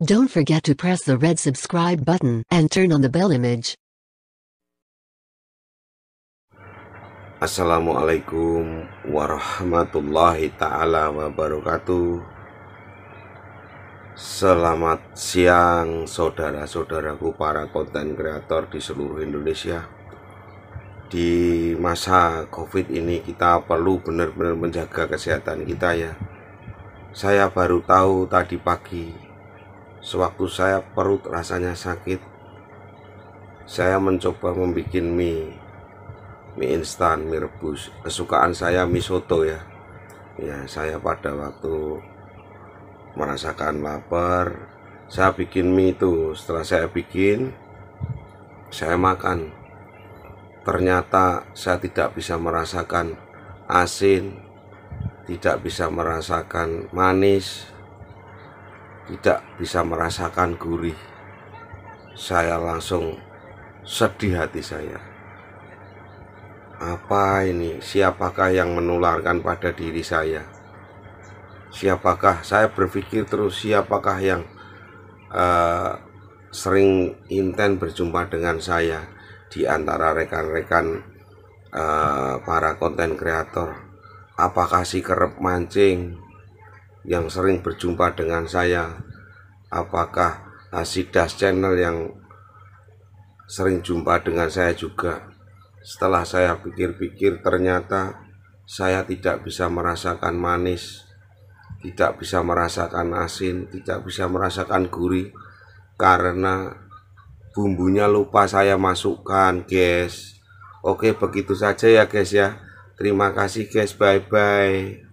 Don't forget to press the red subscribe button and turn on the bell image. Assalamualaikum warahmatullahi taala wabarakatuh. Selamat siang saudara-saudaraku para konten kreator di seluruh Indonesia. Di masa Covid ini kita perlu benar-benar menjaga kesehatan kita ya. Saya baru tahu tadi pagi Sewaktu saya perut rasanya sakit, saya mencoba membuat mie, mie instan, mie rebus. Kesukaan saya mie soto ya. Ya, saya pada waktu merasakan lapar, saya bikin mie itu. Setelah saya bikin, saya makan. Ternyata saya tidak bisa merasakan asin, tidak bisa merasakan manis, tidak bisa merasakan gurih saya langsung sedih hati saya apa ini siapakah yang menularkan pada diri saya siapakah saya berpikir terus siapakah yang uh, sering intent berjumpa dengan saya di antara rekan-rekan uh, para konten kreator apakah si kerep mancing yang sering berjumpa dengan saya apakah Hasidas channel yang sering jumpa dengan saya juga setelah saya pikir-pikir ternyata saya tidak bisa merasakan manis tidak bisa merasakan asin tidak bisa merasakan gurih karena bumbunya lupa saya masukkan guys oke begitu saja ya guys ya terima kasih guys bye bye